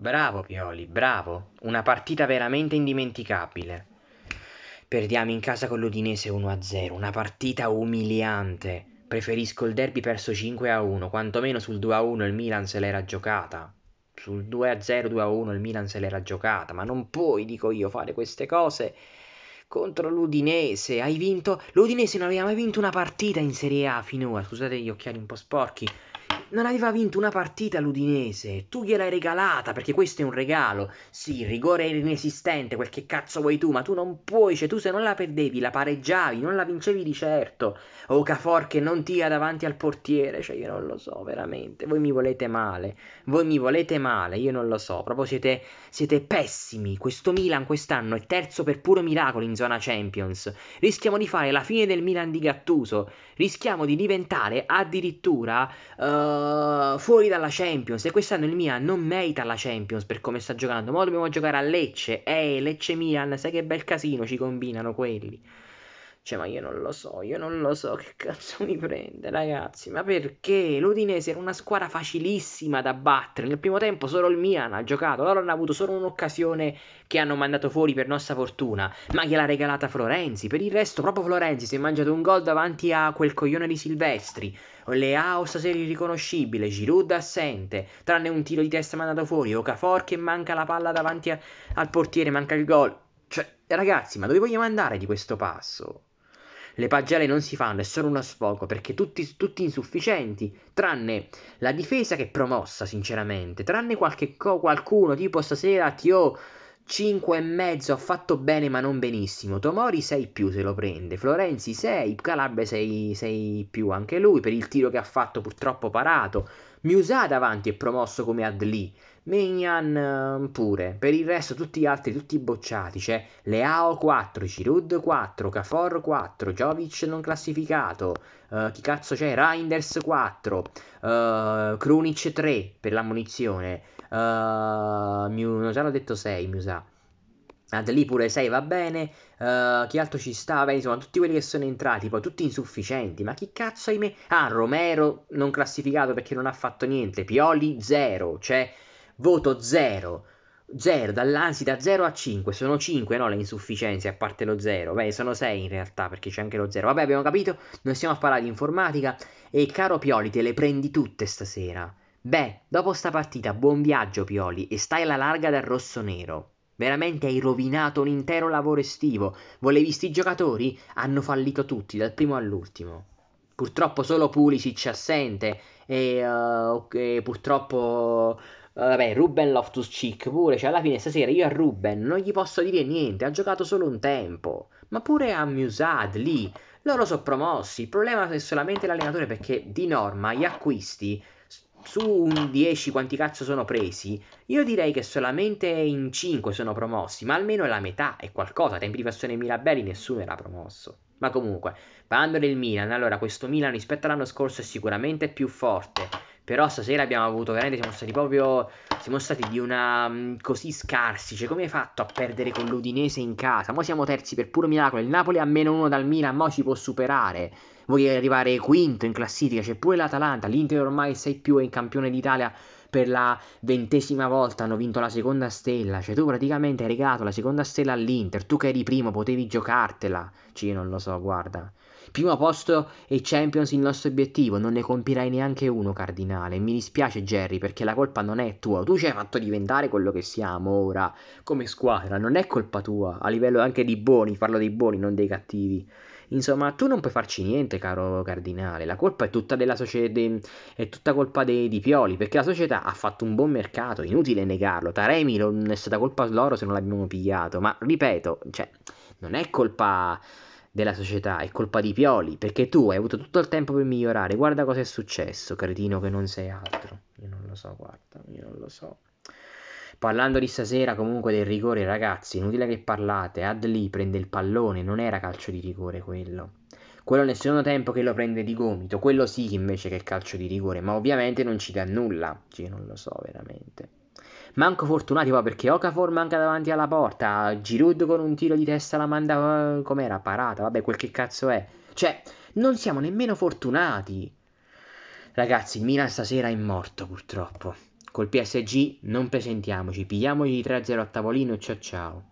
Bravo Pioli, bravo. Una partita veramente indimenticabile. Perdiamo in casa con l'Udinese 1-0, una partita umiliante. Preferisco il derby perso 5-1, quantomeno sul 2-1 il Milan se l'era giocata. Sul 2-0, 2-1 il Milan se l'era giocata, ma non puoi, dico io, fare queste cose contro l'Udinese. Hai vinto. L'Udinese non aveva mai vinto una partita in Serie A finora. Scusate gli occhiali un po' sporchi non aveva vinto una partita l'Udinese, tu gliel'hai regalata perché questo è un regalo. Sì, il rigore era inesistente, quel che cazzo vuoi tu, ma tu non puoi, cioè tu se non la perdevi, la pareggiavi, non la vincevi di certo. O Cafor che non tira davanti al portiere, cioè io non lo so veramente, voi mi volete male, voi mi volete male, io non lo so, proprio siete, siete pessimi. Questo Milan quest'anno è terzo per puro miracolo in zona Champions. Rischiamo di fare la fine del Milan di Gattuso, rischiamo di diventare addirittura... Uh, eh, fuori dalla Champions e quest'anno il Milan non merita la Champions per come sta giocando, ma dobbiamo giocare a Lecce, Ehi, Lecce Milan, sai che bel casino ci combinano quelli. Cioè, ma io non lo so, io non lo so che cazzo mi prende, ragazzi. Ma perché? L'Udinese era una squadra facilissima da battere. Nel primo tempo solo il Milan ha giocato. Loro hanno avuto solo un'occasione che hanno mandato fuori per nostra fortuna. Ma gliel'ha regalata Florenzi. Per il resto, proprio Florenzi si è mangiato un gol davanti a quel coglione di Silvestri. Leao stasera irriconoscibile, Giroud assente, tranne un tiro di testa mandato fuori, Okafor che manca la palla davanti a, al portiere, manca il gol. Cioè, ragazzi, ma dove vogliamo andare di questo passo? Le pagelle non si fanno, è solo uno sfogo, perché tutti, tutti insufficienti, tranne la difesa che è promossa, sinceramente, tranne qualche co- qualcuno, tipo stasera TO 5,5 ha fatto bene ma non benissimo, Tomori 6 più se lo prende, Florenzi 6, Calabria 6, più anche lui, per il tiro che ha fatto purtroppo parato, Musà davanti è promosso come Adli, Mignan ehm, pure. Per il resto tutti gli altri, tutti bocciati. C'è cioè Leao 4, Cirud 4, Cafor 4, Jovic non classificato. Uh, chi cazzo c'è? Reinders 4, uh, eh, Krunic 3 per la munizione. Uh, eh, non già l'ho detto 6, mi sa. Adli ah, pure 6 va bene. Uh, chi altro ci stava? Insomma, tutti quelli che sono entrati, poi tutti insufficienti. Ma chi cazzo hai me? Ah, Romero non classificato perché non ha fatto niente. Pioli 0. Cioè, voto 0. 0, anzi da 0 a 5, sono 5 no le insufficienze a parte lo 0, beh sono 6 in realtà perché c'è anche lo 0, vabbè abbiamo capito, non stiamo a parlare di informatica e caro Pioli te le prendi tutte stasera, beh dopo sta partita buon viaggio Pioli e stai alla larga dal rosso nero, veramente hai rovinato un intero lavoro estivo, volevi sti giocatori? Hanno fallito tutti dal primo all'ultimo. Purtroppo solo Pulisic assente e, uh, eh, e purtroppo eh, vabbè, Ruben Loftus Cheek pure, cioè alla fine stasera io a Ruben non gli posso dire niente, ha giocato solo un tempo, ma pure a Musad lì, loro sono promossi, il problema è solamente l'allenatore perché di norma gli acquisti su un 10 quanti cazzo sono presi, io direi che solamente in 5 sono promossi, ma almeno la metà è qualcosa, a tempi di passione Mirabelli nessuno era promosso. Ma comunque, parlando del Milan, allora questo Milan rispetto all'anno scorso è sicuramente più forte però stasera abbiamo avuto veramente. Siamo stati proprio. Siamo stati di una. Mm, così scarsi. Cioè, come hai fatto a perdere con l'Udinese in casa? Mo siamo terzi per puro miracolo. Il Napoli a meno uno dal Milan, mo ci può superare. Vuoi arrivare quinto in classifica? C'è pure l'Atalanta. L'Inter ormai 6 più è in campione d'Italia per la ventesima volta hanno vinto la seconda stella. Cioè, tu praticamente hai regalato la seconda stella all'Inter. Tu che eri primo, potevi giocartela. Cioè, io non lo so, guarda. Primo posto e Champions il nostro obiettivo, non ne compirai neanche uno, Cardinale. Mi dispiace, Jerry, perché la colpa non è tua. Tu ci hai fatto diventare quello che siamo ora, come squadra. Non è colpa tua, a livello anche di buoni, parlo dei buoni, non dei cattivi. Insomma, tu non puoi farci niente, caro Cardinale. La colpa è tutta, della società. de- è tutta colpa de- di Pioli, perché la società ha fatto un buon mercato, inutile negarlo. Taremi non è stata colpa loro se non l'abbiamo pigliato, ma ripeto, cioè, non è colpa della società, è colpa di Pioli, perché tu hai avuto tutto il tempo per migliorare. Guarda cosa è successo, cretino che non sei altro. Io non lo so, guarda, io non lo so. Parlando di stasera comunque del rigore, ragazzi, inutile che parlate, Adli prende il pallone, non era calcio di rigore quello. Quello nel secondo tempo che lo prende di gomito, quello sì invece che è calcio di rigore, ma ovviamente non ci dà nulla. Cioè, io non lo so veramente. Manco fortunati poi perché Okafor manca davanti alla porta. Giroud con un tiro di testa la manda. Eh, com'era? Parata. Vabbè, quel che cazzo è. Cioè, non siamo nemmeno fortunati. Ragazzi, il Milan stasera è morto purtroppo. Col PSG non presentiamoci, pigliamoci 3-0 a tavolino e ciao ciao.